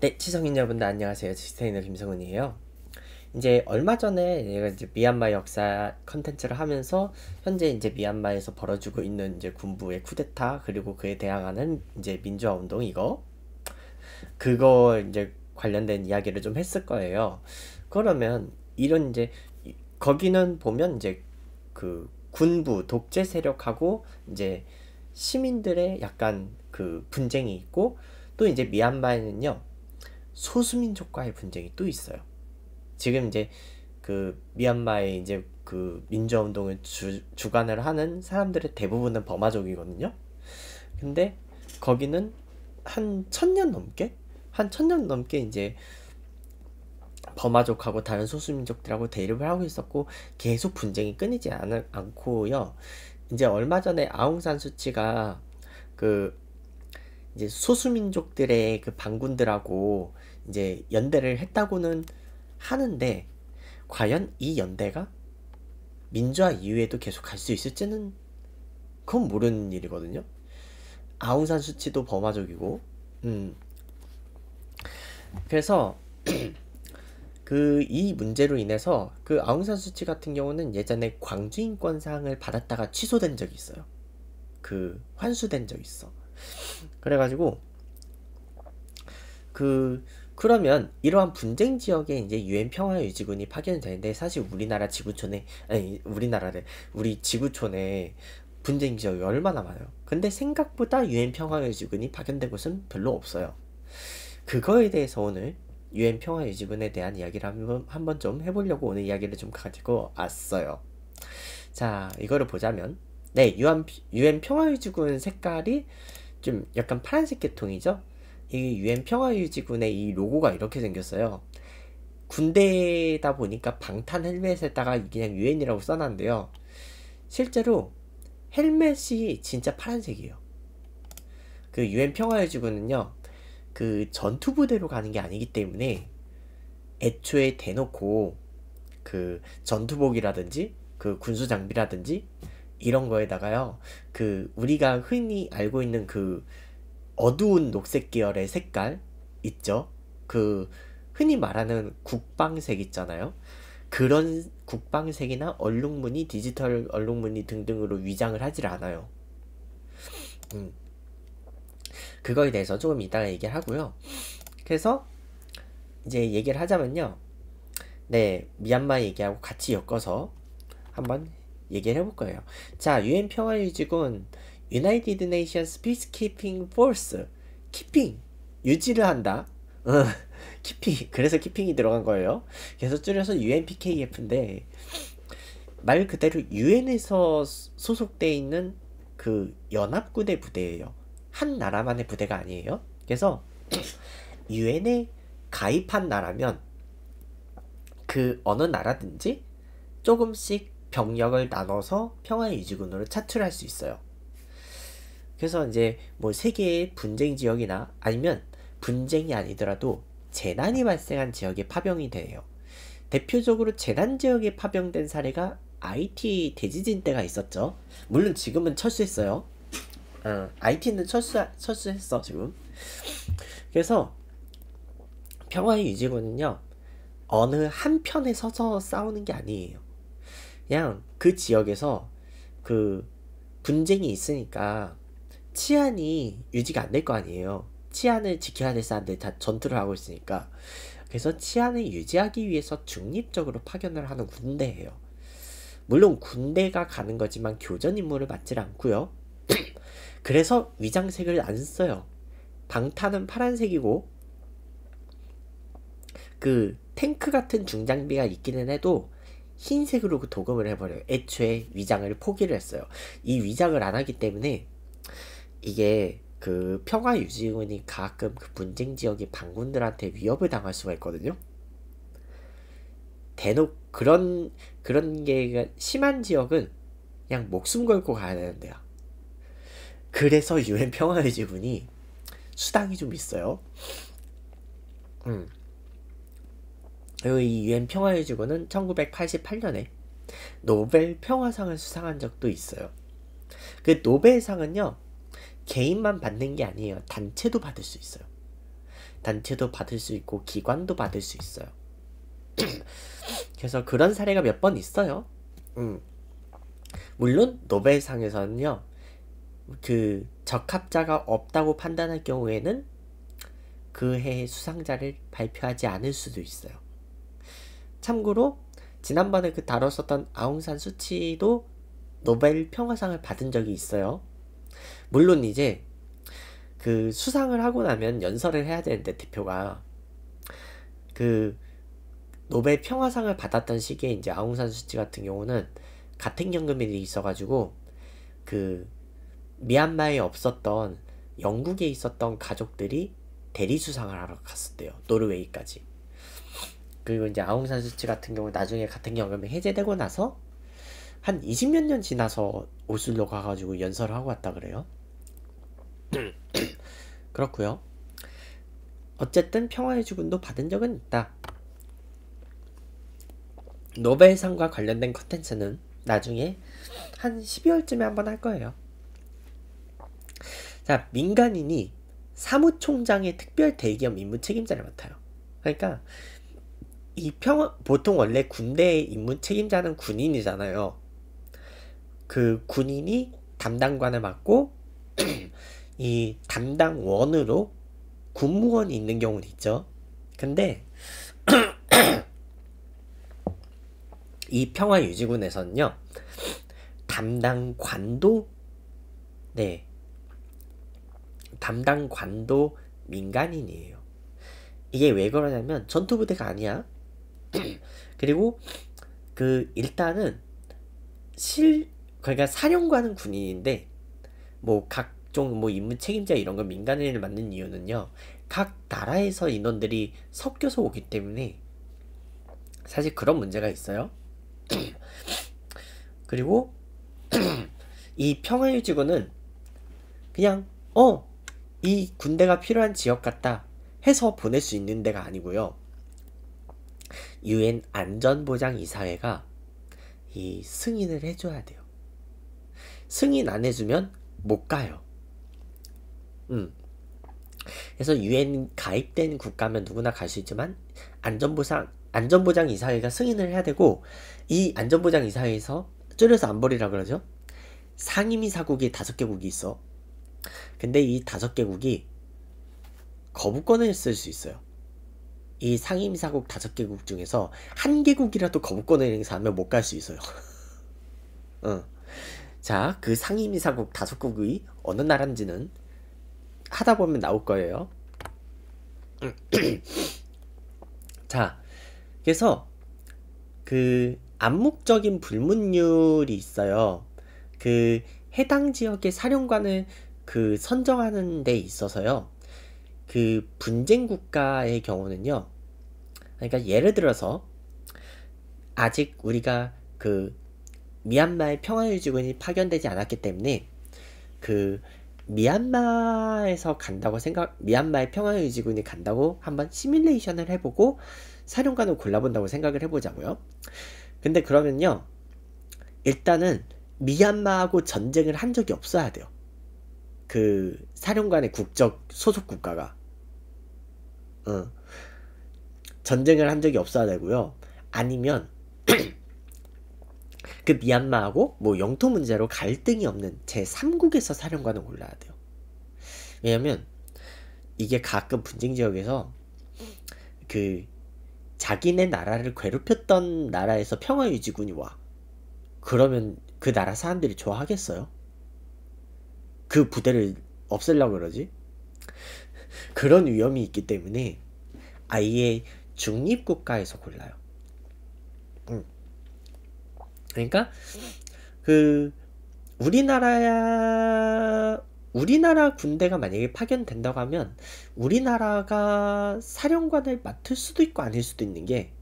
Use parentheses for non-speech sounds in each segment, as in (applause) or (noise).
네, 치성인 여러분들 안녕하세요. 치스테이너 김성훈이에요. 이제 얼마 전에 내가 이제 미얀마 역사 컨텐츠를 하면서 현재 이제 미얀마에서 벌어지고 있는 이제 군부의 쿠데타 그리고 그에 대항하는 이제 민주화 운동 이거 그거 이제 관련된 이야기를 좀 했을 거예요. 그러면 이런 이제 거기는 보면 이제 그 군부 독재 세력하고 이제 시민들의 약간 그 분쟁이 있고 또 이제 미얀마에는요 소수민족과의 분쟁이 또 있어요. 지금 이제 그 미얀마의 이제 그 민주화운동을 주, 주관을 하는 사람들의 대부분은 버마족이거든요. 근데 거기는 한 천년 넘게 한 천년 넘게 이제 버마족하고 다른 소수민족들하고 대립을 하고 있었고 계속 분쟁이 끊이지 않, 않고요. 이제 얼마 전에 아웅산 수치가 그 이제 소수민족들의 그 반군들하고 이제 연대를 했다고는 하는데 과연 이 연대가 민주화 이후에도 계속 갈 수 있을지는 그건 모르는 일이거든요. 아웅산 수치도 범화적이고, 음. 그래서 (clears throat) 그 이 문제로 인해서 그 아웅산 수치 같은 경우는 예전에 광주 인권상을 받았다가 취소된 적이 있어요. 그 환수된 적 있어. 그래가지고 그 그러면 이러한 분쟁 지역에 이제 유엔 평화 유지군이 파견되는데 사실 우리나라 지구촌에 아니 우리나라를 우리 지구촌에 분쟁 지역이 얼마나 많아요. 근데 생각보다 유엔 평화 유지군이 파견된 곳은 별로 없어요. 그거에 대해서 오늘 유엔 평화 유지군에 대한 이야기를 한번 한번 좀 해보려고 오늘 이야기를 좀 가지고 왔어요. 자 이거를 보자면 네 유엔 유엔 평화 유지군 색깔이 좀 약간 파란색 계통이죠. 이 유엔 평화유지군의 이 로고가 이렇게 생겼어요. 군대다 보니까 방탄 헬멧에다가 그냥 유엔이라고 써놨는데요. 실제로 헬멧이 진짜 파란색이에요. 그 유엔 평화유지군은요, 그 전투부대로 가는 게 아니기 때문에 애초에 대놓고 그 전투복이라든지 그 군수 장비라든지 이런 거에다가요, 그 우리가 흔히 알고 있는 그 어두운 녹색 계열의 색깔 있죠? 그 흔히 말하는 국방색 있잖아요. 그런 국방색이나 얼룩무늬, 디지털 얼룩무늬 등등으로 위장을 하질 않아요. 음. 그거에 대해서 조금 이따가 얘기를 하고요. 그래서 이제 얘기를 하자면요. 네, 미얀마 얘기하고 같이 엮어서 한번 얘기를 해볼 거예요. 자, 유엔 평화유지군 United Nations Peacekeeping Force 키핑 유지를 한다 키핑 어, (laughs) 그래서 키핑이 들어간 거예요 그래서 줄여서 UNPKF인데 말 그대로 UN에서 소속되어 있는 그 연합군의 부대예요 한 나라만의 부대가 아니에요 그래서 u n 에 가입한 나라면 그 어느 나라든지 조금씩 병력을 나눠서 평화의 유지군으로 차출할 수 있어요. 그래서 이제 뭐 세계의 분쟁 지역이나 아니면 분쟁이 아니더라도 재난이 발생한 지역에 파병이 돼요. 대표적으로 재난 지역에 파병된 사례가 IT 대지진 때가 있었죠. 물론 지금은 철수했어요. 어, IT는 철수, 철수했어, 지금. 그래서 평화의 유지군은요, 어느 한 편에 서서 싸우는 게 아니에요. 그냥 그 지역에서 그 분쟁이 있으니까 치안이 유지가 안 될 거 아니에요. 치안을 지켜야 될 사람들이 다 전투를 하고 있으니까. 그래서 치안을 유지하기 위해서 중립적으로 파견을 하는 군대예요. 물론 군대가 가는 거지만 교전 임무를 맡질 않고요. (clears throat) 그래서 위장색을 안 써요. 방탄은 파란색이고 그 탱크 같은 중장비가 있기는 해도 흰색으로 그 도금을 해버려요. 애초에 위장을 포기를 했어요. 이 위장을 안 하기 때문에 이게 그 평화 유지군이 가끔 그 분쟁 지역의 반군들한테 위협을 당할 수가 있거든요. 대놓 그런 그런 게 심한 지역은 그냥 목숨 걸고 가야 되는데요. 그래서 유엔 평화 유지군이 수당이 좀 있어요. 음. 그리고 이 유엔 평화 유지군은 1988년에 노벨 평화상을 수상한 적도 있어요. 그 노벨상은요. 개인만 받는 게 아니에요. 단체도 받을 수 있어요. 단체도 받을 수 있고 기관도 받을 수 있어요. (clears throat) 그래서 그런 사례가 몇 번 있어요. 음. 물론 노벨상에서는요. 그 적합자가 없다고 판단할 경우에는 그 해의 수상자를 발표하지 않을 수도 있어요. 참고로 지난번에 그 다뤘었던 아웅산 수치도 노벨 평화상을 받은 적이 있어요. 물론 이제 그 수상을 하고 나면 연설을 해야 되는데 대표가 그 노벨 평화상을 받았던 시기에 이제 아웅산 수치 같은 경우는 같은 연금이 있어가지고 그 미얀마에 없었던 영국에 있었던 가족들이 대리 수상을 하러 갔었대요 노르웨이까지 그리고 이제 아웅산 수치 같은 경우 나중에 같은 연금이 해제되고 나서 한 20몇 년 지나서 오슬로 가가지고 연설을 하고 왔다 그래요 (clears throat) 그렇고요. 어쨌든 평화의 주문도 받은 적은 있다. 노벨상과 관련된 컨텐츠는 나중에 한 12월쯤에 한번 할 거예요. 자, 민간인이 사무총장의 특별 대기업 임무 책임자를 맡아요. 그러니까 이 평화 보통 원래 군대의 임무 책임자는 군인이잖아요. 그 군인이 담당관을 맡고 (clears throat) 이 담당원으로 군무원이 있는 경우도 있죠. 근데 (clears throat) 이 평화유지군에서는요 담당관도 네 담당관도 민간인이에요. 이게 왜 그러냐면 전투부대가 아니야. (clears throat) 그리고 그 일단은 실 그러니까 사령관은 군인인데 뭐각 각종 뭐 임무 책임자 이런 걸 민간인을 맡는 이유는요. 각 나라에서 인원들이 섞여서 오기 때문에 사실 그런 문제가 있어요. (clears throat) 그리고 (clears throat) 이 평화유지군은 그냥 어 이 군대가 필요한 지역 같다 해서 보낼 수 있는 데가 아니고요. 유엔 안전보장 이사회가 이 승인을 해줘야 돼요. 승인 안 해주면 못 가요. 음. 그래서 유엔 가입된 국가면 누구나 갈 수 있지만 안전보상 안전보장 이사회가 승인을 해야 되고 이 안전보장 이사회에서 줄여서 안보리라 그러죠. 상임이 사국이 다섯 개국이 있어. 근데 이 다섯 개국이 거부권을 쓸 수 있어요. 이상임이 사국 다섯 개국 중에서 한 개국이라도 거부권을 행사하면 못 갈 수 있어요. (laughs) 어. 자, 그상임이 사국 다섯 국이 어느 나라인지는 하다 보면 나올 거예요. 음. (clears throat) 자, 그래서 그 암묵적인 불문율이 있어요. 그 해당 지역의 사령관을 그 선정하는 데 있어서요. 그 분쟁 국가의 경우는요. 그러니까 예를 들어서 아직 우리가 그 미얀마의 평화유지군이 파견되지 않았기 때문에 그 미얀마에서 간다고 생각, 미얀마의 평화유지군이 간다고 한번 시뮬레이션을 해보고 사령관을 골라본다고 생각을 해보자고요. 근데 그러면요. 일단은 미얀마하고 전쟁을 한 적이 없어야 돼요. 그 사령관의 국적 소속 국가가. 어. 전쟁을 한 적이 없어야 되고요. 아니면 (clears throat) 그 미얀마하고 뭐 영토 문제로 갈등이 없는 제3국에서 사령관을골라야 돼요. 왜냐면 이게 가끔 분쟁 지역에서 그 자기네 나라를 괴롭혔던 나라에서 평화 유지군이 와. 그러면 그 나라 사람들이 좋아하겠어요? 그 부대를 없애려고 그러지? 그런 위험이 있기 때문에 아예 중립국가에서 골라요. 음. 그러니까 그 우리나라야 우리나라 군대가 만약에 파견된다고 하면 우리나라가 사령관을 맡을 수도 있고 아닐 수도 있는 게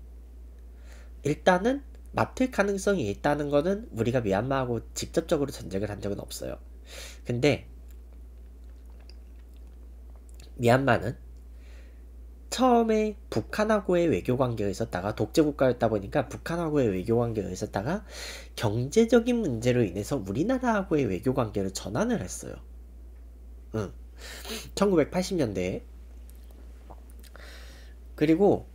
일단은 맡을 가능성이 있다는 거는 우리가 미얀마하고 직접적으로 전쟁을 한 적은 없어요. 근데 미얀마는 처음에 북한하고의 외교 관계가 있었다가 독재 국가였다 보니까 북한하고의 외교 관계가 있었다가 경제적인 문제로 인해서 우리나라하고의 외교 관계를 전환을 했어요. 응. 1980년대에. 그리고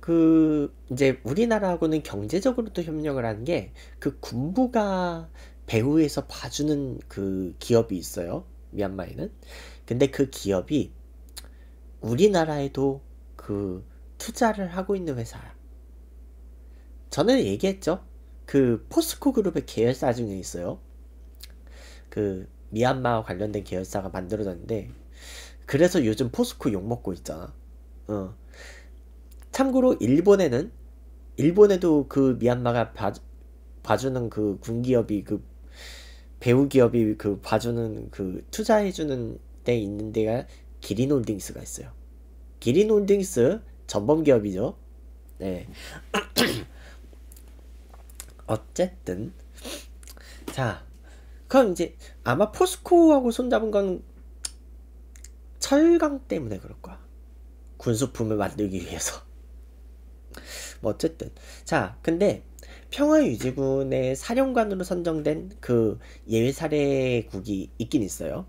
그 이제 우리나라하고는 경제적으로도 협력을 하는 게 그 군부가 배후에서 봐주는 그 기업이 있어요. 미얀마에는. 근데 그 기업이 우리나라에도 그 투자를 하고 있는 회사야. 저는 얘기했죠. 그 포스코 그룹의 계열사 중에 있어요. 그 미얀마와 관련된 계열사가 만들어졌는데 그래서 요즘 포스코 욕먹고 있잖아. 어. 참고로 일본에는 일본에도 그 미얀마가 봐, 봐주는 그 군기업이 그 배우 기업이 그 봐주는 그 투자해주는 데 있는 데가 기린홀딩스가 있어요. 기린홀딩스 전범기업이죠. 네. (clears throat) 어쨌든 자 그럼 이제 아마 포스코하고 손잡은 건 철강 때문에 그럴 거야. 군수품을 만들기 위해서. (laughs) 뭐 어쨌든 자 근데 평화유지군의 사령관으로 선정된 그 예외 사례국이 있긴 있어요.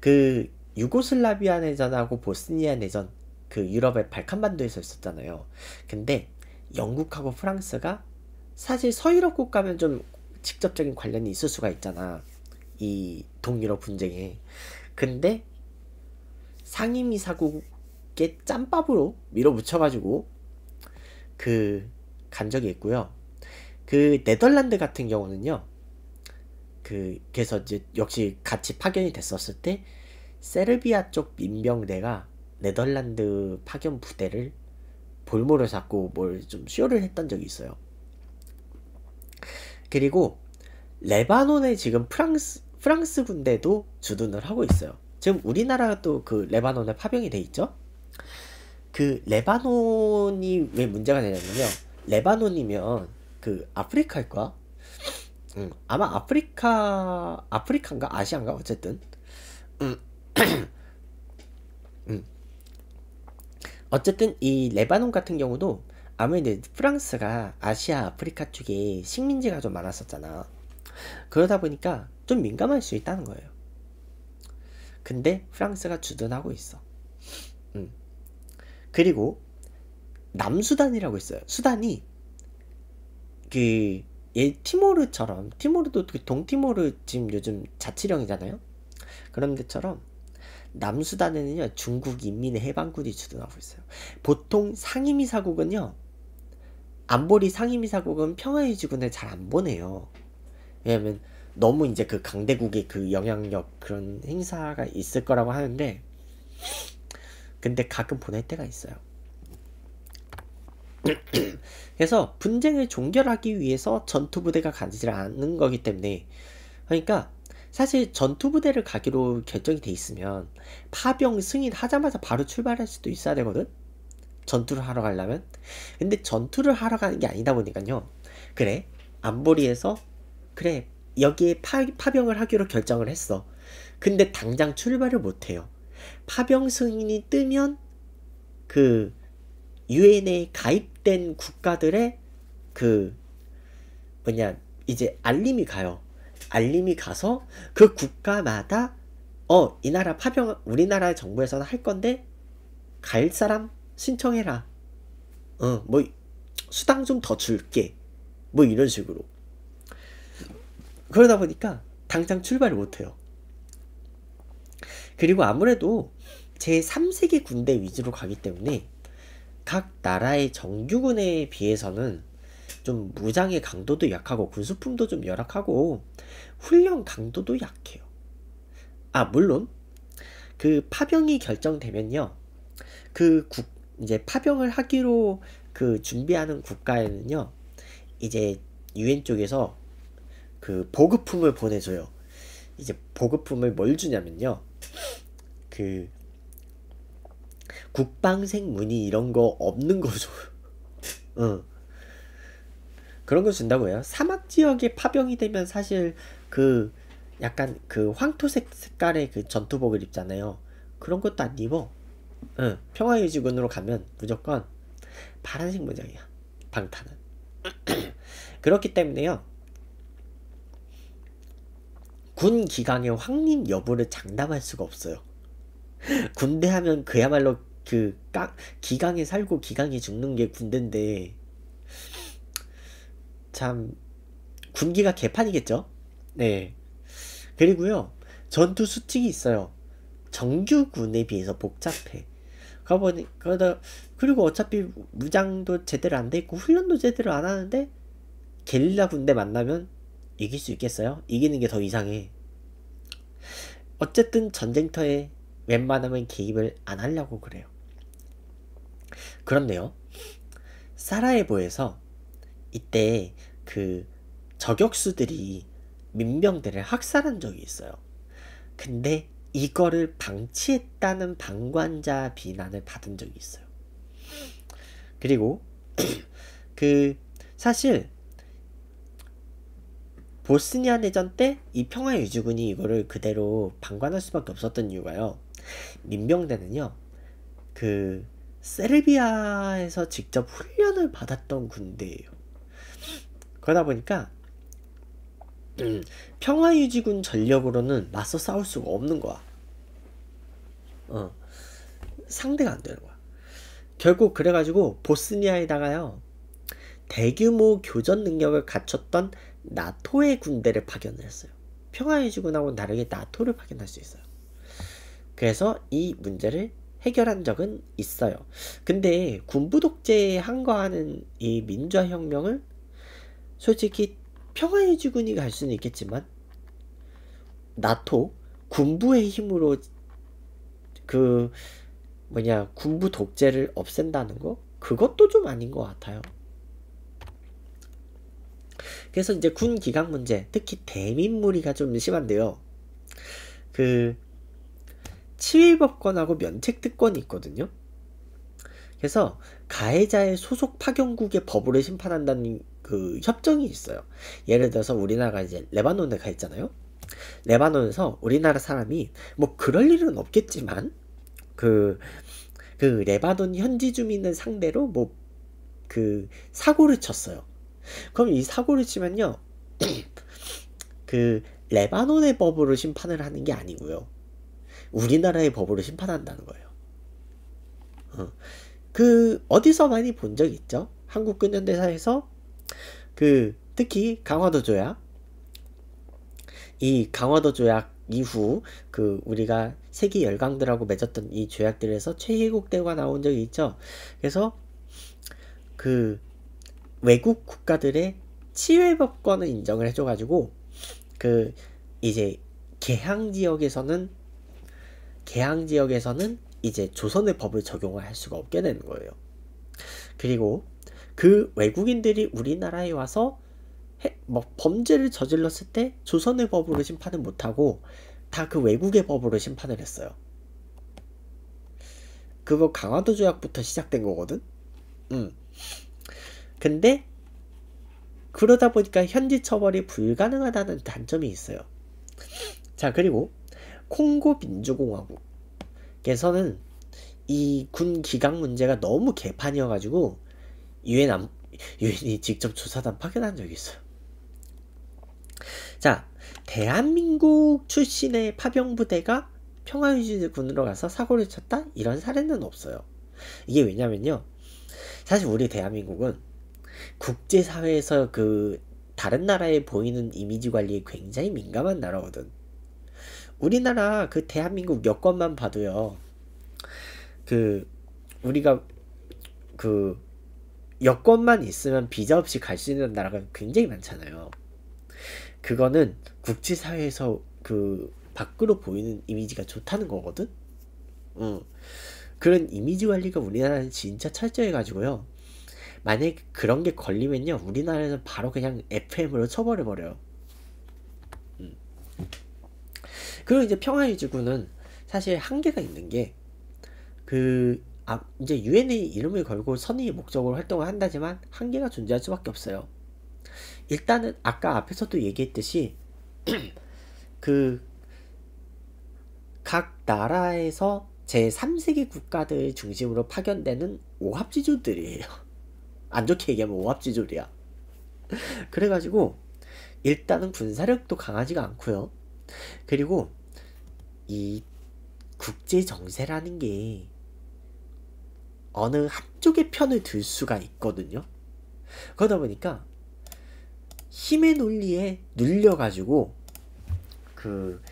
그 유고슬라비아 내전하고 보스니아 내전 그 유럽의 발칸반도에서 있었잖아요. 근데 영국하고 프랑스가 사실 서유럽 국가면 좀 직접적인 관련이 있을 수가 있잖아. 이 동유럽 분쟁에. 근데 상임이 사국의 짬밥으로 밀어붙여가지고 그 간 적이 있고요. 그 네덜란드 같은 경우는요. 그 그래서 이제 역시 같이 파견이 됐었을 때 세르비아 쪽 민병대가 네덜란드 파견 부대를 볼모를 잡고 뭘 좀 쇼를 했던 적이 있어요. 그리고 레바논에 지금 프랑스 프랑스 군대도 주둔을 하고 있어요. 지금 우리나라가 또 그 레바논에 파병이 돼 있죠. 그 레바논이 왜 문제가 되냐면요. 레바논이면 그 아프리카일까? 음, 아마 아프리카 아프리카인가 아시안가 어쨌든 음, (clears throat) 음. 어쨌든 이 레바논 같은 경우도 아무래도 프랑스가 아시아 아프리카 쪽에 식민지가 좀 많았었잖아 그러다 보니까 좀 민감할 수 있다는 거예요 근데 프랑스가 주둔하고 있어 음. 그리고 남수단이라고 있어요 수단이 그 예, 티모르처럼 티모르도 그 동티모르 지금 요즘 자치령이잖아요 그런 데처럼 남수단에는요 중국 인민의 해방군이 주둔하고 있어요. 보통 상임이 사국은요 안보리 상임이 사국은 평화의 지군을잘 안 보내요. 왜냐면 너무 이제 그 강대국의 그 영향력 그런 행사가 있을 거라고 하는데 근데 가끔 보낼 때가 있어요. (clears throat) 그래서 분쟁을 종결하기 위해서 전투 부대가 가지 않는 거기 때문에 그러니까 사실 전투부대를 가기로 결정이 돼 있으면 파병 승인하자마자 바로 출발할 수도 있어야 되거든? 전투를 하러 가려면? 근데 전투를 하러 가는 게 아니다 보니까요. 그래, 안보리에서 그래, 여기에 파, 파병을 하기로 결정을 했어. 근데 당장 출발을 못해요. 파병 승인이 뜨면 그 유엔에 가입된 국가들의 그 뭐냐 이제 알림이 가요. 알림이 가서 그 국가마다 어 이 나라 파병 우리나라 정부에서는 할 건데 갈 사람 신청해라 어 뭐 수당 좀 더 줄게 뭐 이런 식으로 그러다 보니까 당장 출발을 못해요 그리고 아무래도 제 3세계 군대 위주로 가기 때문에 각 나라의 정규군에 비해서는 좀 무장의 강도도 약하고 군수품도 좀 열악하고 훈련 강도도 약해요. 아 물론 그 파병이 결정되면요. 그 국, 이제 파병을 하기로 그 준비하는 국가에는요. 이제 유엔 쪽에서 그 보급품을 보내줘요. 이제 보급품을 뭘 주냐면요. 그 국방생 무늬 이런 거 없는 거줘 (laughs) 응. 그런 걸 준다 고해요 사막 지역에 파병이 되면 사실 그 약간 그 황토색 색깔의 그 전투복을 입잖아요. 그런 것도 안 입어. 응, 평화유지군으로 가면 무조건 파란색 무장이야. 방탄은. (clears throat) 그렇기 때문에요. 군 기강의 확립 여부를 장담할 수가 없어요. (laughs) 군대 하면 그야말로 그 깡, 기강에 살고 기강에 죽는 게 군대인데 참 군기가 개판이겠죠. 네. 그리고요. 전투 수칙이 있어요. 정규군에 비해서 복잡해. 그러니 그러다 그리고 어차피 무장도 제대로 안 돼 있고 훈련도 제대로 안 하는데 게릴라 군대 만나면 이길 수 있겠어요? 이기는 게 더 이상해. 어쨌든 전쟁터에 웬만하면 개입을 안 하려고 그래요. 그런데요. 사라예보에서 이때 그 저격수들이 민병대를 학살한 적이 있어요. 근데 이거를 방치했다는 방관자 비난을 받은 적이 있어요. 그리고 (clears throat) 그 사실 보스니아 내전 때 이 평화유지군이 이거를 그대로 방관할 수밖에 없었던 이유가요. 민병대는요. 그 세르비아에서 직접 훈련을 받았던 군대예요. 그러다 보니까 음, 평화유지군 전력으로는 맞서 싸울 수가 없는 거야. 어, 상대가 안 되는 거야. 결국 그래가지고 보스니아에다가요 대규모 교전 능력을 갖췄던 나토의 군대를 파견을 했어요. 평화유지군하고는 다르게 나토를 파견할 수 있어요. 그래서 이 문제를 해결한 적은 있어요. 근데 군부 독재에 항거하는 이 민주화 혁명을 솔직히 평화의 주군이 갈 수는 있겠지만 나토 군부의 힘으로 그 뭐냐 군부 독재를 없앤다는 거 그것도 좀 아닌 것 같아요. 그래서 이제 군 기강 문제 특히 대민 무리가 좀 심한데요. 그 치위법권하고 면책특권이 있거든요. 그래서 가해자의 소속 파견국의 법으로 심판한다는 그 협정이 있어요. 예를 들어서 우리나라가 이제 레바논에 가 있잖아요. 레바논에서 우리나라 사람이 뭐 그럴 일은 없겠지만 그그 그 레바논 현지 주민을 상대로 뭐 그 사고를 쳤어요. 그럼 이 사고를 치면요. (clears throat) 그 레바논의 법으로 심판을 하는 게 아니고요. 우리나라의 법으로 심판한다는 거예요. 어. 그 어디서 많이 본 적 있죠? 한국 근현대사에서 그 특히 강화도 조약 이 강화도 조약 이후 그 우리가 세계 열강들하고 맺었던 이 조약들에서 최혜국 대우가 나온 적이 있죠. 그래서 그 외국 국가들의 치외법권을 인정을 해줘가지고 그 이제 개항 지역에서는 개항 지역에서는 이제 조선의 법을 적용할 수가 없게 되는 거예요. 그리고 그 외국인들이 우리나라에 와서 해, 뭐 범죄를 저질렀을 때 조선의 법으로 심판을 못하고 다 그 외국의 법으로 심판을 했어요. 그거 강화도 조약부터 시작된 거거든? 음. 근데 그러다 보니까 현지 처벌이 불가능하다는 단점이 있어요. 자, 그리고 콩고 민주공화국에서는 이 군 기강 문제가 너무 개판이어가지고 유엔 안, 유엔이 직접 조사단 파견한 적이 있어요. 자, 대한민국 출신의 파병부대가 평화유지군으로 가서 사고를 쳤다? 이런 사례는 없어요. 이게 왜냐면요. 사실 우리 대한민국은 국제사회에서 그 다른 나라에 보이는 이미지 관리에 굉장히 민감한 나라거든. 우리나라 그 대한민국 여건만 봐도요. 그 우리가 그 여권만 있으면 비자 없이 갈 수 있는 나라가 굉장히 많잖아요. 그거는 국제사회에서 그 밖으로 보이는 이미지가 좋다는 거거든. 응. 어. 그런 이미지 관리가 우리나라는 진짜 철저해 가지고요. 만약에 그런 게 걸리면요. 우리나라는 바로 그냥 FM으로 쳐버려 버려요. 응. 음. 그리고 이제 평화유지구는 사실 한계가 있는 게그 아, 이제 유엔의 이름을 걸고 선의 목적으로 활동을 한다지만 한계가 존재할 수밖에 없어요. 일단은 아까 앞에서도 얘기했듯이 (clears throat) 그 각 나라에서 제3세기 국가들 중심으로 파견되는 오합지졸들이에요. (laughs) 안 좋게 얘기하면 오합지졸이야. (laughs) 그래가지고 일단은 군사력도 강하지가 않고요. 그리고 이 국제 정세라는 게 어느 한쪽의 편을 들 수가 있거든요. 그러다 보니까 힘의 논리에 눌려가지고 그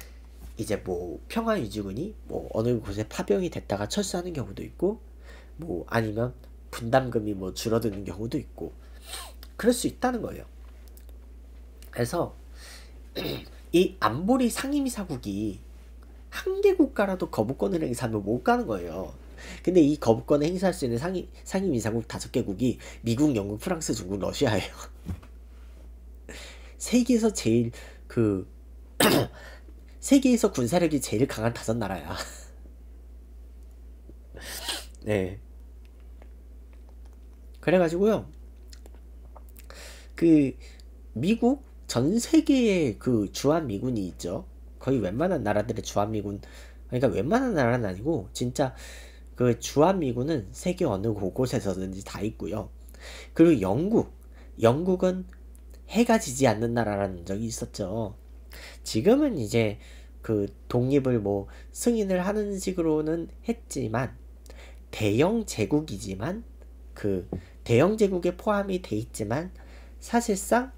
이제 뭐 평화 유지군이 뭐 어느 곳에 파병이 됐다가 철수하는 경우도 있고 뭐 아니면 분담금이 뭐 줄어드는 경우도 있고 그럴 수 있다는 거예요. 그래서 (clears throat) 이 안보리 상임이사국이 한 개 국가라도 거부권을 행사하면 못 가는 거예요. 근데 이 거부권을 행사할 수 있는 상임, 상임 이사국 다섯 개국이 미국, 영국, 프랑스, 중국, 러시아예요. (laughs) 세계에서 제일 그 (clears throat) 세계에서 군사력이 제일 강한 다섯 나라야. (laughs) 네. 그래가지고요. 그 미국 전 세계에 그 주한 미군이 있죠. 거의 웬만한 나라들의 주한 미군 그러니까 웬만한 나라는 아니고 진짜 그 주한미군은 세계 어느 곳곳에서든지 다 있고요. 그리고 영국, 영국은 해가 지지 않는 나라라는 적이 있었죠. 지금은 이제 그 독립을 뭐 승인을 하는 식으로는 했지만 대영 제국이지만 그 대영 제국에 포함이 돼 있지만 사실상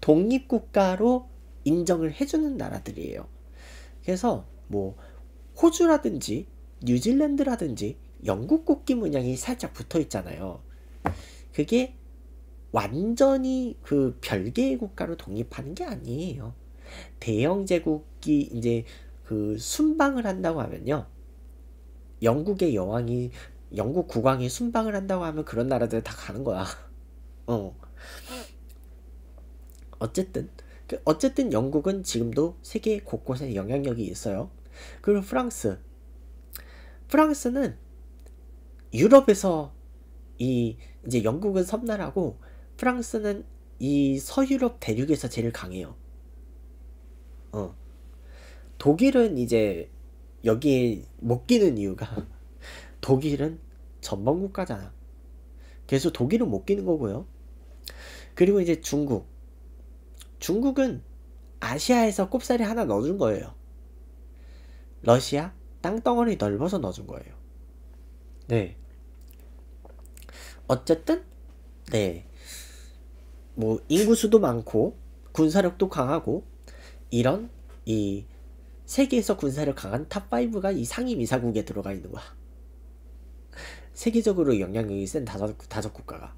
독립국가로 인정을 해주는 나라들이에요. 그래서 뭐 호주라든지 뉴질랜드라든지 영국 국기 문양이 살짝 붙어 있잖아요. 그게 완전히 그 별개의 국가로 독립하는 게 아니에요. 대영 제국이 이제 그 순방을 한다고 하면요. 영국의 여왕이 영국 국왕이 순방을 한다고 하면 그런 나라들 다 가는 거야. (laughs) 어. 어쨌든 그 어쨌든 영국은 지금도 세계 곳곳에 영향력이 있어요. 그리고 프랑스, 프랑스는 유럽에서 이 이제 영국은 섬나라고 프랑스는 이 서유럽 대륙에서 제일 강해요. 어. 독일은 이제 여기에 못 끼는 이유가 (laughs) 독일은 전범 국가잖아. 그래서 독일은 못 끼는 거고요. 그리고 이제 중국. 중국은 아시아에서 꼽사리 하나 넣어준 거예요. 러시아, 땅덩어리 넓어서 넣어준 거예요. 네. 어쨌든, 네. 뭐, 인구수도 많고, 군사력도 강하고, 이런, 이, 세계에서 군사력 강한 탑5가 이 상임 이사국에 들어가 있는 거야. (laughs) 세계적으로 영향력이 센 다섯, 다섯 국가가.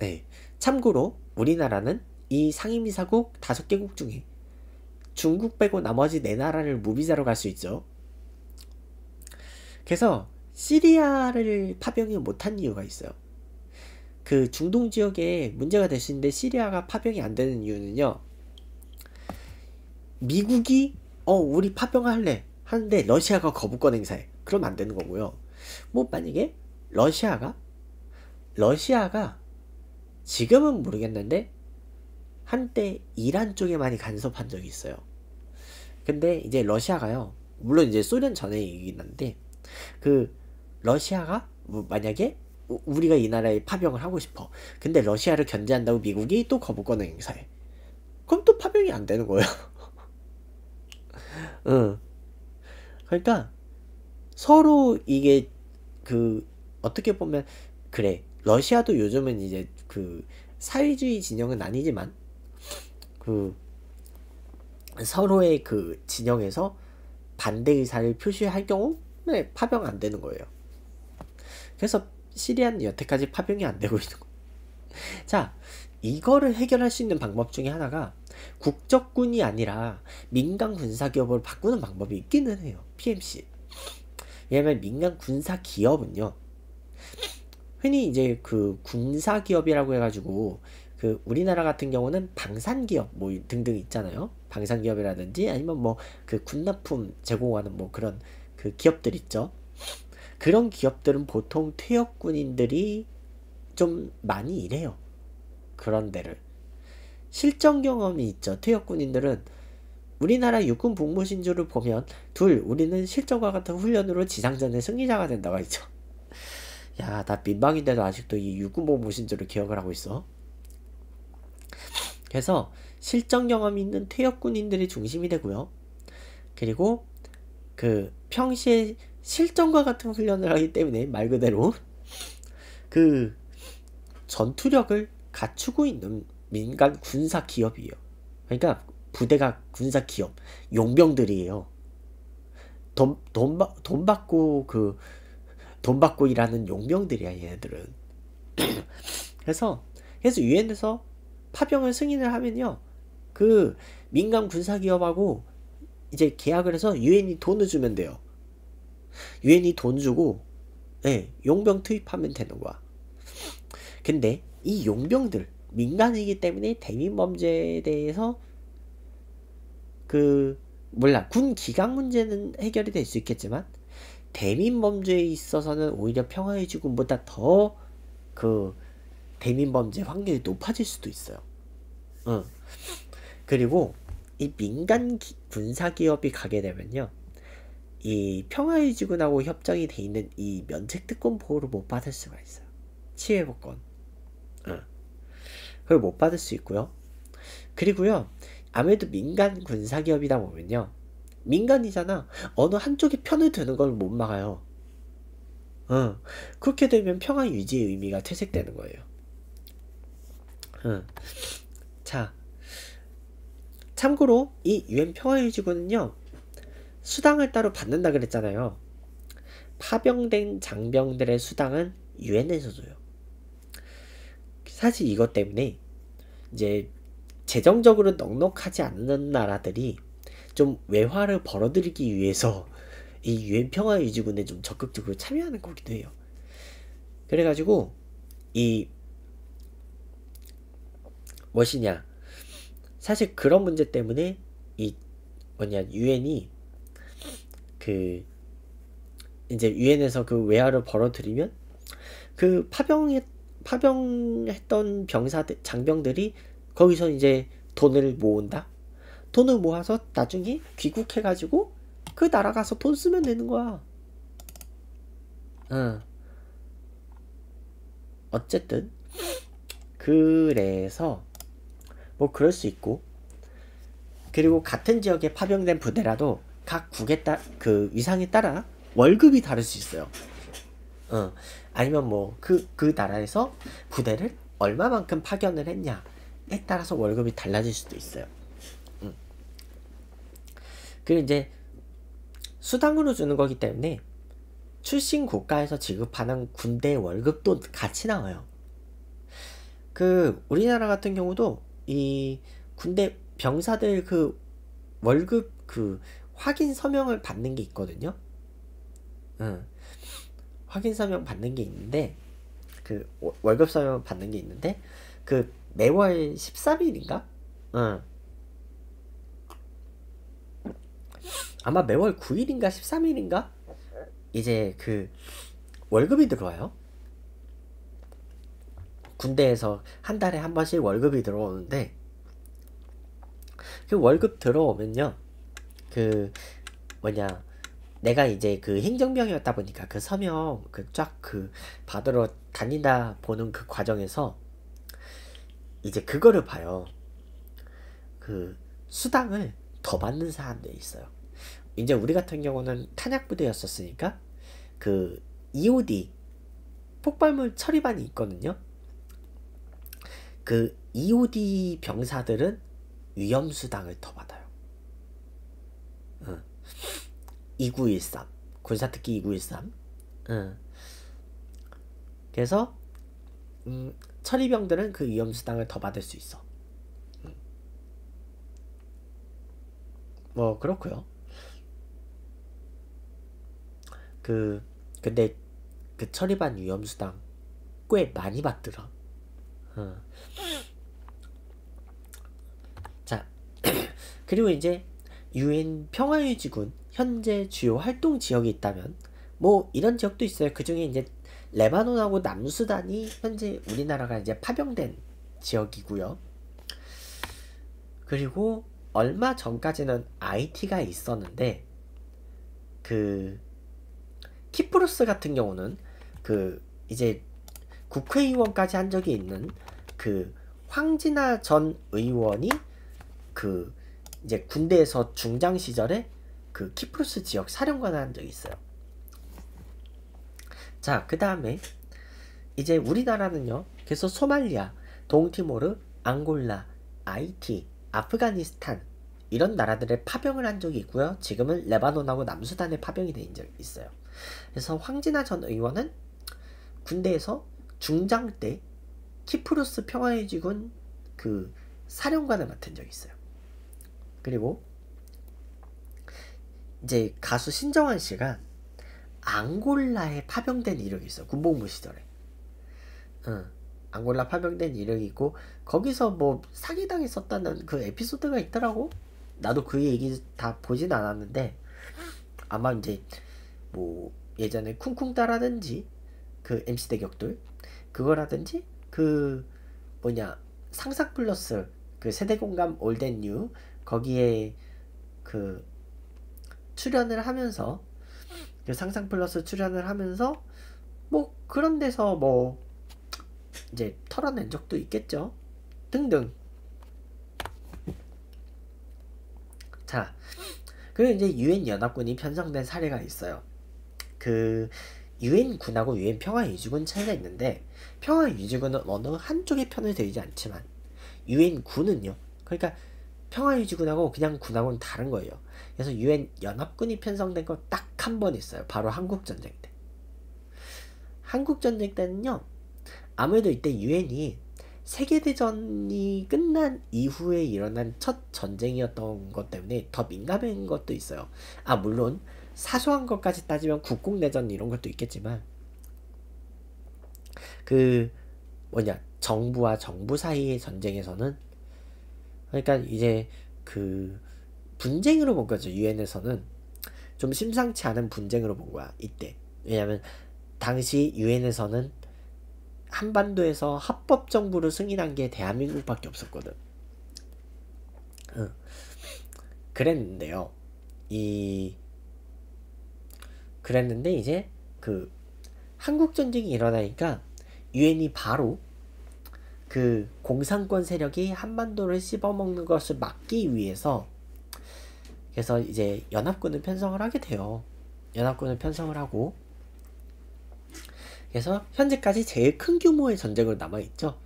네. 참고로, 우리나라는 이 상임이사국 다섯 개국 중에 중국 빼고 나머지 네 나라를 무비자로 갈 수 있죠. 그래서 시리아를 파병이 못한 이유가 있어요. 그 중동 지역에 문제가 될 수 있는데 시리아가 파병이 안 되는 이유는요. 미국이 어 우리 파병할래 하는데 러시아가 거부권 행사해. 그럼 안 되는 거고요. 뭐 만약에 러시아가 러시아가 지금은 모르겠는데 한때 이란 쪽에 많이 간섭한 적이 있어요. 근데 이제 러시아가요. 물론 이제 소련 전에 얘기긴 한데 그 러시아가 뭐 만약에 우리가 이 나라에 파병을 하고 싶어. 근데 러시아를 견제한다고 미국이 또 거부권을 행사해. 그럼 또 파병이 안 되는 거예요. (laughs) 응. 그러니까 서로 이게 그 어떻게 보면 그래 러시아도 요즘은 이제 그 사회주의 진영은 아니지만 그 서로의 그 진영에서 반대 의사를 표시할 경우에 파병 안 되는 거예요. 그래서 시리안 여태까지 파병이 안 되고 있는 거. 예요 자, 이거를 해결할 수 있는 방법 중에 하나가 국적군이 아니라 민간 군사기업으로 바꾸는 방법이 있기는 해요. PMC. 왜냐면 민간 군사기업은요. 흔히 이제 그 군사기업이라고 해가지고 그 우리나라 같은 경우는 방산기업 뭐 등등 있잖아요. 방산기업이라든지 아니면 뭐 그 군납품 제공하는 뭐 그런 그 기업들 있죠. 그런 기업들은 보통 퇴역군인들이 좀 많이 일해요. 그런 데를. 실전 경험이 있죠. 퇴역군인들은 우리나라 육군 복무신조를 보면 둘 우리는 실전과 같은 훈련으로 지상전의 승리자가 된다고 했죠. 야 나 민망인데도 아직도 이 육군 복무신조를 기억을 하고 있어. 그래서 실전 경험이 있는 퇴역군인들이 중심이 되고요. 그리고 그 평시에 실전과 같은 훈련을 하기 때문에 말 그대로 (laughs) 그 전투력을 갖추고 있는 민간 군사 기업이에요. 그러니까 부대가 군사 기업, 용병들이에요. 돈, 돈, 돈 받고 그, 돈 받고 일하는 용병들이야, 얘네들은. (clears throat) 그래서, 그래서 유엔에서 파병을 승인을 하면요. 그 민간 군사 기업하고 이제 계약을 해서 유엔이 돈을 주면 돼요. 유엔이 돈 주고 예, 용병 투입하면 되는 거야. 근데 이 용병들 민간이기 때문에 대민 범죄에 대해서 그 몰라 군 기강 문제는 해결이 될 수 있겠지만 대민 범죄에 있어서는 오히려 평화의 주군보다 더그 대민 범죄 확률이 높아질 수도 있어요. 응. 그리고 이 민간 기, 군사 기업이 가게 되면요. 이 평화의 지구하고 협정이 돼 있는 이 면책 특권 보호를 못 받을 수가 있어요. 치해 복권. 응. 그걸 못 받을 수 있고요. 그리고요. 아무래도 민간 군사 기업이다 보면요. 민간이잖아. 어느 한쪽에 편을 드는 걸 못 막아요. 응. 그렇게 되면 평화 유지의 의미가 퇴색되는 거예요. 자, 참고로 이 유엔 평화유지군은요 수당을 따로 받는다 그랬잖아요. 파병된 장병들의 수당은 유엔에서 줘요. 사실 이것 때문에 이제 재정적으로 넉넉하지 않는 나라들이 좀 외화를 벌어들이기 위해서 이 유엔 평화유지군에 좀 적극적으로 참여하는 거기도 해요. 그래가지고 이 무엇이냐 사실 그런 문제 때문에 이 뭐냐 유엔이 그 이제 유엔에서 그 외화를 벌어들이면 그 파병에 파병했던 병사들 장병들이 거기서 이제 돈을 모은다 돈을 모아서 나중에 귀국해 가지고 그 나라 가서 돈 쓰면 되는 거야 응 어쨌든 그래서 뭐 그럴 수 있고 그리고 같은 지역에 파병된 부대라도 각 국에 따그 위상에 따라 월급이 다를 수 있어요. 어, 아니면 뭐 그그 그 나라에서 부대를 얼마만큼 파견을 했냐에 따라서 월급이 달라질 수도 있어요. 음. 그리고 이제 수당으로 주는 거기 때문에 출신 국가에서 지급하는 군대 월급도 같이 나와요. 그 우리나라 같은 경우도 이 군대 병사들 그 월급 그 확인 서명을 받는 게 있거든요. 응. 확인 서명 받는 게 있는데 그 월급 서명 받는 게 있는데 그 매월 13일인가? 응. 아마 매월 9일인가 13일인가? 이제 그 월급이 들어와요. 군대에서 한 달에 한 번씩 월급이 들어오는데 그 월급 들어오면요 그 뭐냐 내가 이제 그 행정병이었다 보니까 그 서명 그 쫙그 그 받으러 다니다 보는 그 과정에서 이제 그거를 봐요 그 수당을 더 받는 사람들이 있어요 이제 우리 같은 경우는 탄약부대였었으니까 그 EOD 폭발물 처리반이 있거든요 그 EOD 병사들은 위험 수당을 더 받아요. 응. 2913 군사특기 2913. 응. 그래서 음, 처리병들은 그 위험 수당을 더 받을 수 있어. 응. 뭐 그렇고요. 그 근데 그 처리반 위험 수당 꽤 많이 받더라. 어. 자 (clears throat) 그리고 이제 유엔 평화유지군 현재 주요 활동 지역이 있다면 뭐 이런 지역도 있어요. 그 중에 이제 레바논하고 남수단이 현재 우리나라가 이제 파병된 지역이고요. 그리고 얼마 전까지는 IT가 있었는데 그 키프로스 같은 경우는 그 이제 국회의원까지 한 적이 있는 그 황진아 전 의원이 그 이제 군대에서 중장 시절에 그 키프로스 지역 사령관을 한 적이 있어요. 자, 그 다음에 이제 우리나라는요. 계속 소말리아, 동티모르, 앙골라, 아이티, 아프가니스탄 이런 나라들의 파병을 한 적이 있고요. 지금은 레바논하고 남수단에 파병이 된적이 있어요. 그래서 황진아 전 의원은 군대에서 중장 때 키프로스 평화의 주군 그 사령관을 맡은 적이 있어요. 그리고 이제 가수 신정환 씨가 앙골라에 파병된 이력이 있어 군복무 시절에. 응. 어, 앙골라 파병된 이력이 있고 거기서 뭐 사기당했었다는 그 에피소드가 있더라고. 나도 그 얘기 다 보진 않았는데 아마 이제 뭐 예전에 쿵쿵따라든지 그 MC 대격돌 그거라든지 그 뭐냐 상상 플러스 그 세대공감 올덴뉴 거기에 그 출연을 하면서 그 상상 플러스 출연을 하면서 뭐 그런 데서 뭐 이제 털어낸 적도 있겠죠 등등 자 그리고 이제 유엔 연합군이 편성된 사례가 있어요 그 유엔 군하고 유엔 평화 유지군 차이가 있는데 평화 유지군은 어느 한쪽의 편을 들지 않지만 유엔 군은요. 그러니까 평화 유지군하고 그냥 군하고는 다른 거예요. 그래서 유엔 연합군이 편성된 거 딱 한 번 있어요. 바로 한국 전쟁 때. 한국 전쟁 때는요. 아무래도 이때 유엔이 세계대전이 끝난 이후에 일어난 첫 전쟁이었던 것 때문에 더 민감한 것도 있어요. 아, 물론 사소한 것까지 따지면 국공내전 이런 것도 있겠지만 그 뭐냐 정부와 정부 사이의 전쟁에서는 그러니까 이제 그 분쟁으로 본 거죠 유엔에서는 좀 심상치 않은 분쟁으로 본 거야 이때 왜냐하면 당시 유엔에서는 한반도에서 합법 정부를 승인한 게 대한민국밖에 없었거든. 응. 그랬는데요. 이 그랬는데 이제 그 한국 전쟁이 일어나니까 유엔이 바로 그 공산권 세력이 한반도를 씹어먹는 것을 막기 위해서 그래서 이제 연합군을 편성을 하게 돼요. 연합군을 편성을 하고 그래서 현재까지 제일 큰 규모의 전쟁으로 남아있죠.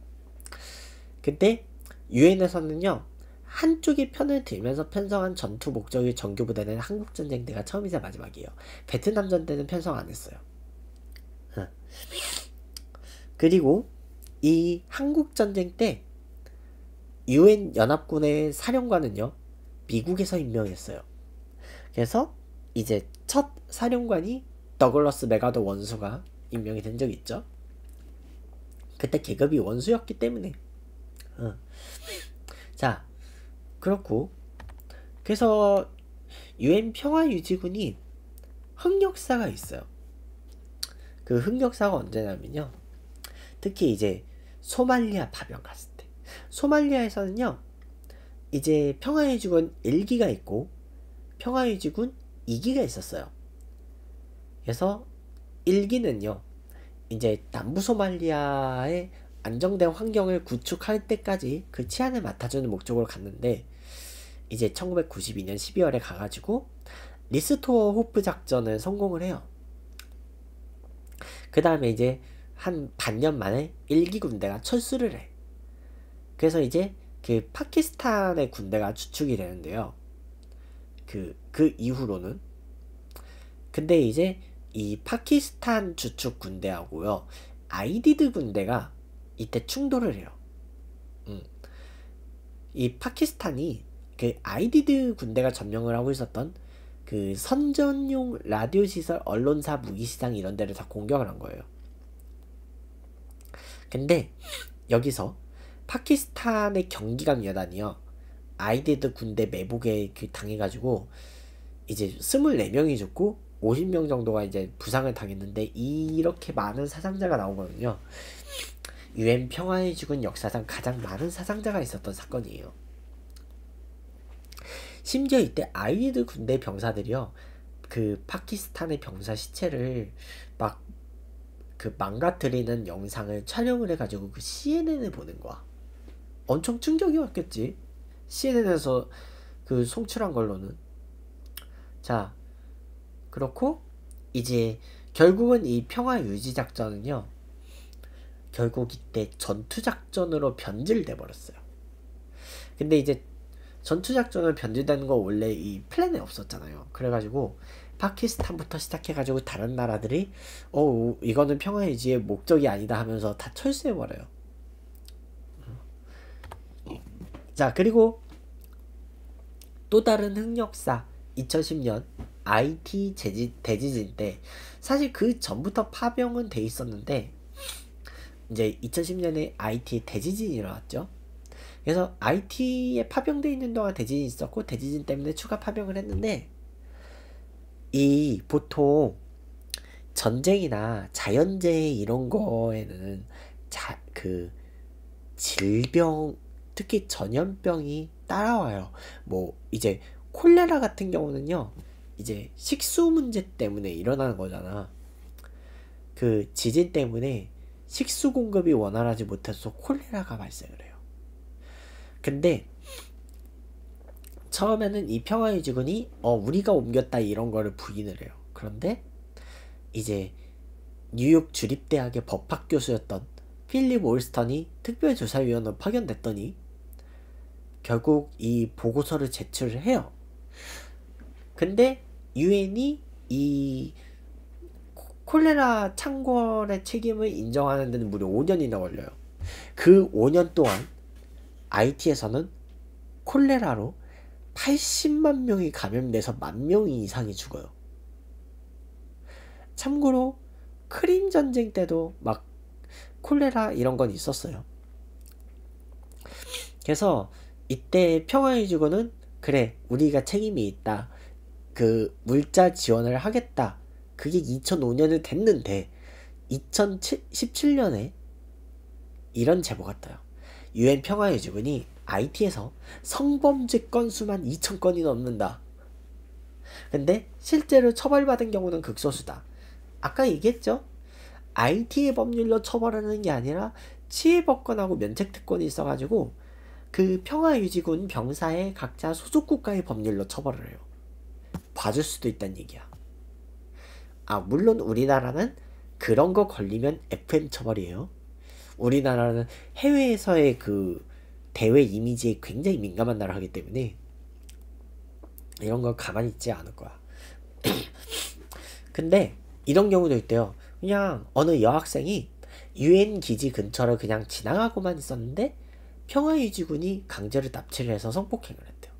근데 유엔에서는요 한쪽이 편을 들면서 편성한 전투 목적의 정규부대는 한국전쟁 때가 처음이자 마지막이에요. 베트남전 때는 편성 안 했어요. 그리고 이 한국전쟁 때 유엔 연합군의 사령관은요 미국에서 임명했어요. 그래서 이제 첫 사령관이 더글러스 메가더 원수가 임명이 된 적이 있죠. 그때 계급이 원수였기 때문에. 어. 자 그렇고 그래서 유엔 평화유지군이 흑역사가 있어요. 그 흑역사가 언제냐면요. 특히 이제 소말리아 파병 갔을 때 소말리아에서는요. 이제 평화유지군 1기가 있고 평화유지군 2기가 있었어요. 그래서 1기는요. 이제 남부 소말리아의 안정된 환경을 구축할 때까지 그 치안을 맡아주는 목적으로 갔는데 이제 1992년 12월에 가가지고 리스토어 호프 작전을 성공을 해요. 그 다음에 이제 한 반년 만에 1기 군대가 철수를 해. 그래서 이제 그 파키스탄의 군대가 주축이 되는데요. 그, 그 이후로는. 근데 이제 이 파키스탄 주축 군대하고요. 아이디드 군대가 이때 충돌을 해요. 음. 이 파키스탄이 그 아이디드 군대가 점령을 하고 있었던 그 선전용 라디오 시설, 언론사, 무기시장 이런 데를 다 공격을 한 거예요. 근데 여기서 파키스탄의 경기강 여단이요. 아이디드 군대 매복에 그 당해가지고 이제 24명이 죽고 50명 정도가 이제 부상을 당했는데 이렇게 많은 사상자가 나오거든요. 유엔 평화의 죽은 역사상 가장 많은 사상자가 있었던 사건이에요. 심지어 이때 아이드 군대 병사들이요. 그 파키스탄의 병사 시체를 막 그 망가뜨리는 영상을 촬영을 해가지고 그 CNN에 보낸 거야. 엄청 충격이 왔겠지. CNN에서 그 송출한 걸로는. 자, 그렇고 이제 결국은 이 평화 유지 작전은요. 결국 이때 전투작전으로 변질돼 버렸어요. 근데 이제 전투작전으로 변질되는 거 원래 이 플랜에 없었잖아요. 그래가지고 파키스탄부터 시작해가지고 다른 나라들이 어 이거는 평화 유지의 목적이 아니다 하면서 다 철수해버려요. 자 그리고 또 다른 흑역사 2010년 IT 대지진 때 사실 그 전부터 파병은 돼 있었는데 이제 2010년에 i t 의 대지진이 일어났죠. 그래서 IT에 파병돼 있는 동안 대지진이 있었고 대지진 때문에 추가 파병을 했는데 이 보통 전쟁이나 자연재해 이런 거에는 자 그 질병 특히 전염병이 따라와요. 뭐 이제 콜레라 같은 경우는요. 이제 식수 문제 때문에 일어나는 거잖아. 그 지진 때문에 식수 공급이 원활하지 못해서 콜레라가 발생을 해요. 근데 처음에는 이 평화유지군이 어 우리가 옮겼다 이런 거를 부인을 해요. 그런데 이제 뉴욕 주립대학의 법학 교수였던 필립 올스턴이 특별조사위원으로 파견됐더니 결국 이 보고서를 제출을 해요. 근데 유엔이 이 콜레라 창궐의 책임을 인정하는 데는 무려 5년이나 걸려요. 그 5년 동안 IT에서는 콜레라로 80만 명이 감염돼서 만 명이 이상이 죽어요. 참고로 크림 전쟁 때도 막 콜레라 이런 건 있었어요. 그래서 이때 평화의 주거는 그래 우리가 책임이 있다. 그 물자 지원을 하겠다. 그게 2005년에 됐는데 2017년에 이런 제보같아요 유엔 평화유지군이 IT에서 성범죄 건수만 2,000건이 넘는다. 근데 실제로 처벌받은 경우는 극소수다. 아까 얘기했죠? IT의 법률로 처벌하는 게 아니라 치해법권하고 면책특권이 있어가지고 그 평화유지군 병사의 각자 소속국가의 법률로 처벌을 해요. 봐줄 수도 있다는 얘기야. 아 물론 우리나라는 그런 거 걸리면 FM 처벌이에요. 우리나라는 해외에서의 그 대외 이미지에 굉장히 민감한 나라이기 때문에 이런 거 가만히 있지 않을 거야. (clears throat) 근데 이런 경우도 있대요. 그냥 어느 여학생이 유엔 기지 근처를 그냥 지나가고만 있었는데 평화유지군이 강제를 납치를 해서 성폭행을 했대요.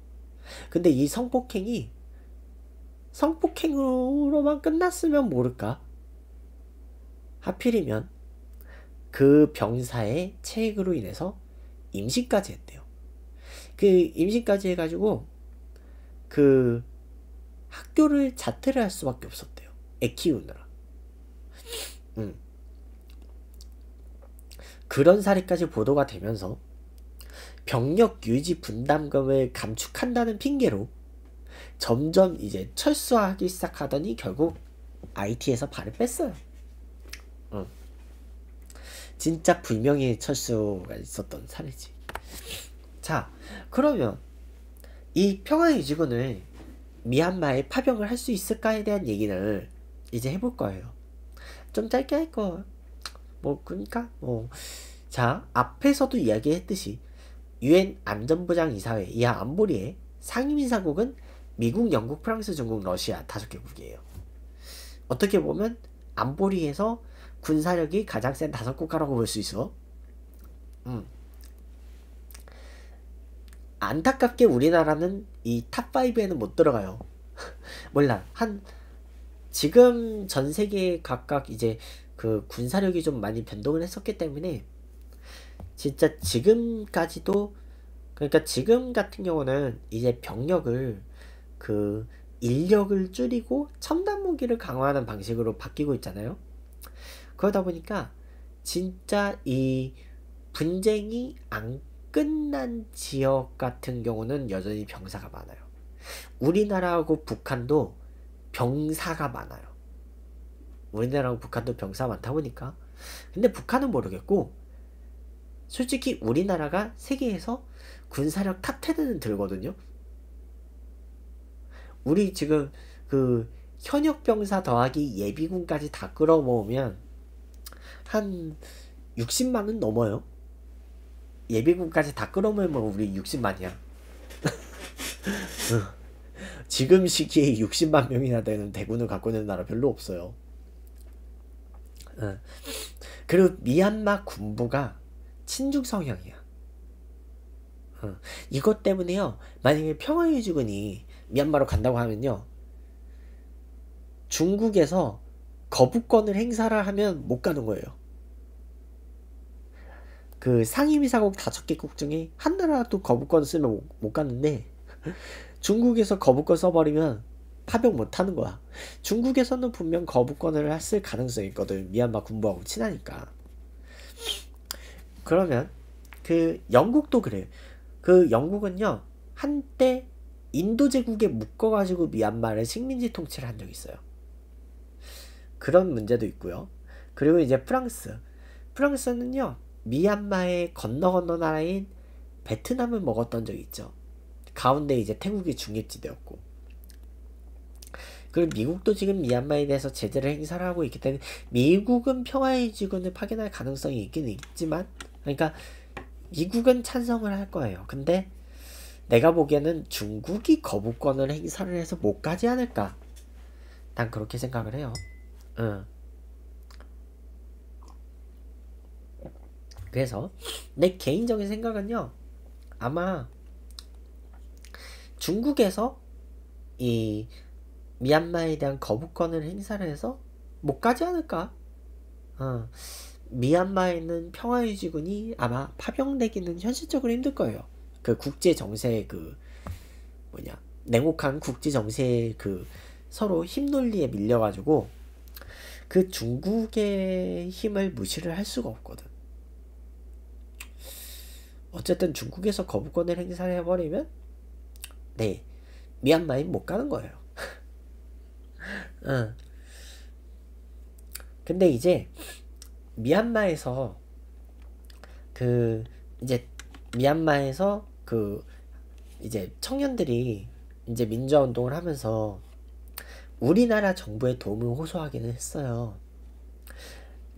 근데 이 성폭행이 성폭행으로만 끝났으면 모를까? 하필이면 그 병사의 체액으로 인해서 임신까지 했대요. 그 임신까지 해가지고 그 학교를 자퇴를 할 수밖에 없었대요. 애 키우느라. 음. 그런 사례까지 보도가 되면서 병력 유지 분담금을 감축한다는 핑계로 점점 이제 철수하기 시작하더니 결국 IT에서 발을 뺐어요. 어. 진짜 불명예 철수가 있었던 사례지. 자, 그러면 이 평화유지군을 미얀마에 파병을 할 수 있을까에 대한 얘기를 이제 해볼 거예요. 좀 짧게 할 거. 뭐그니까뭐자 앞에서도 이야기했듯이 유엔 안전보장 이사회 이하 안보리의 상임이사국은 미국, 영국, 프랑스, 중국, 러시아 다섯 개국이에요. 어떻게 보면 안보리에서 군사력이 가장 센 다섯 국가라고 볼 수 있어. 음. 안타깝게 우리나라는 이 탑5에는 못 들어가요. (laughs) 몰라. 한, 지금 전 세계 각각 이제 그 군사력이 좀 많이 변동을 했었기 때문에 진짜 지금까지도 그러니까 지금 같은 경우는 이제 병력을 그 인력을 줄이고 첨단 무기를 강화하는 방식으로 바뀌고 있잖아요. 그러다 보니까 진짜 이 분쟁이 안 끝난 지역 같은 경우는 여전히 병사가 많아요. 우리나라하고 북한도 병사가 많아요. 우리나라하고 북한도 병사 많다 보니까. 근데 북한은 모르겠고, 솔직히 우리나라가 세계에서 군사력 탑 10에는 들거든요. 우리 지금 그 현역 병사 더하기 예비군까지 다 끌어모으면 한 60만은 넘어요. 예비군까지 다 끌어모으면 우리 60만이야. (laughs) 지금 시기에 60만 명이나 되는 대군을 갖고 있는 나라 별로 없어요. 어. 그리고 미얀마 군부가 친중 성향이야. 어. 이것 때문에요. 만약에 평화유지군이 미얀마로 간다고 하면요. 중국에서 거부권을 행사라 하면 못 가는 거예요. 그 상임이사국 다섯 개국 중에 한 나라도 거부권 쓰면 못, 못 가는데 중국에서 거부권 써버리면 파병 못 하는 거야. 중국에서는 분명 거부권을 했을 가능성이 있거든. 미얀마 군부하고 친하니까. 그러면 그 영국도 그래요. 그 영국은요 한때 인도 제국에 묶어가지고 미얀마를 식민지 통치를 한 적이 있어요. 그런 문제도 있고요. 그리고 이제 프랑스. 프랑스는요. 미얀마의 건너 건너 나라인 베트남을 먹었던 적이 있죠. 가운데 이제 태국이 중립지대였고. 그리고 미국도 지금 미얀마에 대해서 제재를 행사를 하고 있기 때문에 미국은 평화의 지군을 파견할 가능성이 있긴 있지만 그러니까 미국은 찬성을 할 거예요. 근데 내가 보기에는 중국이 거부권을 행사를 해서 못 가지 않을까. 난 그렇게 생각을 해요. 응. 그래서 내 개인적인 생각은요. 아마 중국에서 이 미얀마에 대한 거부권을 행사를 해서 못 가지 않을까? 어, 미얀마에는 평화유지군이 아마 파병되기는 현실적으로 힘들 거예요. 그 국제 정세 그 뭐냐 냉혹한 국제 정세 그 서로 힘논리에 밀려가지고 그 중국의 힘을 무시를 할 수가 없거든. 어쨌든 중국에서 거부권을 행사를 해버리면 네미얀마에못 가는 거예요. 응. (laughs) 어. 근데 이제 미얀마에서 그 이제 미얀마에서 그 이제 청년들이 이제 민주화 운동을 하면서 우리나라 정부의 도움을 호소하기는 했어요.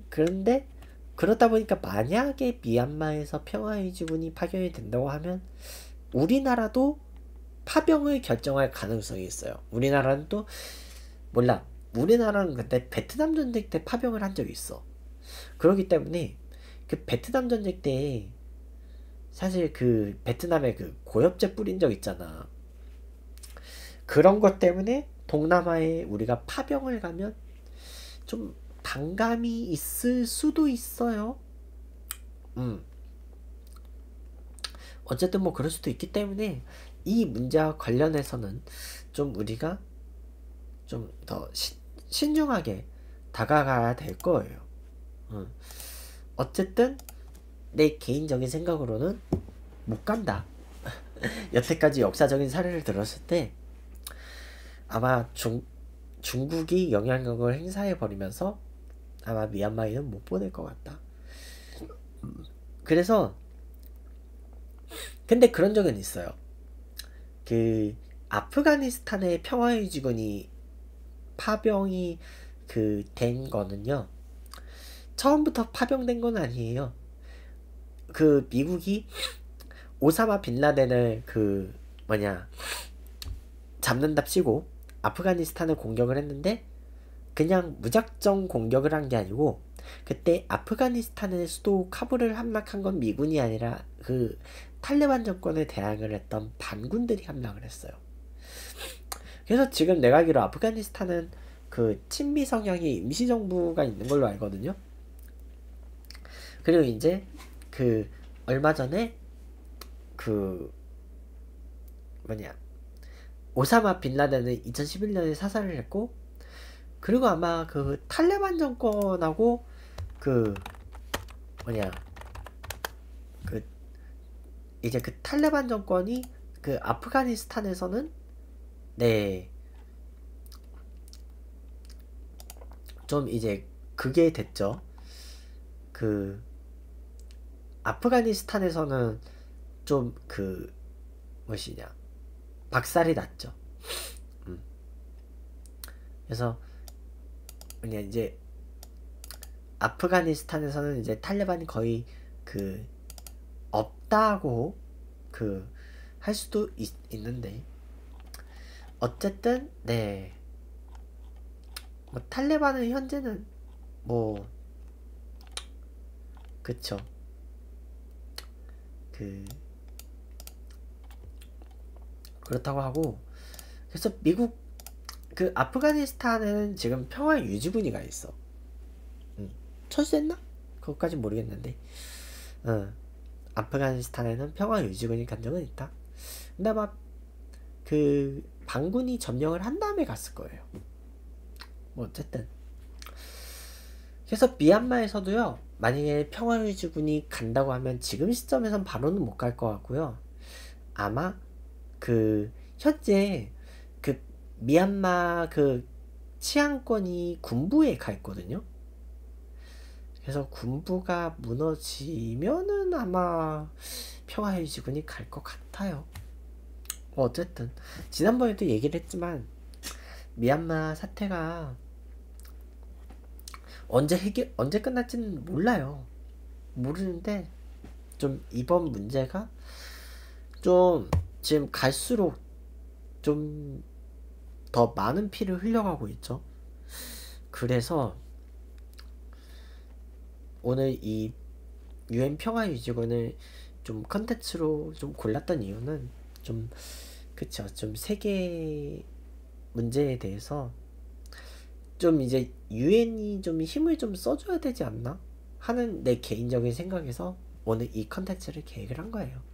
그런데 그러다 보니까 만약에 미얀마에서 평화의지분이 파견이 된다고 하면 우리나라도 파병을 결정할 가능성이 있어요. 우리나라는 또 몰라. 우리나라는 그때 베트남 전쟁 때 파병을 한 적이 있어. 그렇기 때문에 그 베트남 전쟁 때 사실 그 베트남에 그 고엽제 뿌린 적 있잖아. 그런 것 때문에 동남아에 우리가 파병을 가면 좀 반감이 있을 수도 있어요. 음. 어쨌든 뭐 그럴 수도 있기 때문에 이 문제와 관련해서는 좀 우리가 좀 더 신중하게 다가가야 될 거예요. 음. 어쨌든 내 개인적인 생각으로는 못 간다. (laughs) 여태까지 역사적인 사례를 들었을 때 아마 중, 중국이 영향력을 행사해 버리면서 아마 미얀마에는 못 보낼 것 같다. 그래서 근데 그런 적은 있어요. 그 아프가니스탄의 평화유지군이 파병이 그 된 거는요. 처음부터 파병된 건 아니에요. 그 미국이 오사마 빈라덴을 그 뭐냐 잡는답시고 아프가니스탄을 공격을 했는데 그냥 무작정 공격을 한 게 아니고 그때 아프가니스탄의 수도 카불을 함락한 건 미군이 아니라 그 탈레반 정권에 대항을 했던 반군들이 함락을 했어요. 그래서 지금 내가 알기로 아프가니스탄은 그 친미 성향이 임시정부가 있는 걸로 알거든요. 그리고 이제 그 얼마 전에 그 뭐냐 오사마 빌라덴은 2011년에 사살을 했고 그리고 아마 그 탈레반 정권하고 그 뭐냐 그 이제 그 탈레반 정권이 그 아프가니스탄에서는 네 좀 이제 그게 됐죠 그 아프가니스탄에서는 좀 그뭐시냐 박살이 났죠. 음. 그래서 그냥 이제 아프가니스탄에서는 이제 탈레반이 거의 그 없다고 그 할 수도 있, 있는데 어쨌든 네. 뭐 탈레반은 현재는 뭐 그쵸 그 그렇다고 하고 그래서 미국 그 아프가니스탄에는 지금 평화 유지군이가 있어. 음. 철수했나? 그것까지 모르겠는데. 어. 아프가니스탄에는 평화 유지군이 간적은 있다. 근데 막 그 반군이 점령을 한 다음에 갔을 거예요. 뭐 어쨌든 그래서 미얀마에서도요. 만약에 평화유지군이 간다고 하면 지금 시점에선 바로는 못 갈 것 같고요. 아마 그 현재 그 미얀마 그 치안권이 군부에 가 있거든요. 그래서 군부가 무너지면은 아마 평화유지군이 갈 것 같아요. 뭐 어쨌든 지난번에도 얘기를 했지만 미얀마 사태가 언제 해결 언제 끝날지는 몰라요. 모르는데 좀 이번 문제가 좀 지금 갈수록 좀 더 많은 피를 흘려가고 있죠. 그래서 오늘 이 유엔 평화 유지군을 좀 컨텐츠로 좀 골랐던 이유는 좀 그쵸 좀 세계 문제에 대해서 좀 이제 유엔이 좀 힘을 좀 써줘야 되지 않나 하는 내 개인적인 생각에서 오늘 이 컨텐츠를 계획을 한 거예요.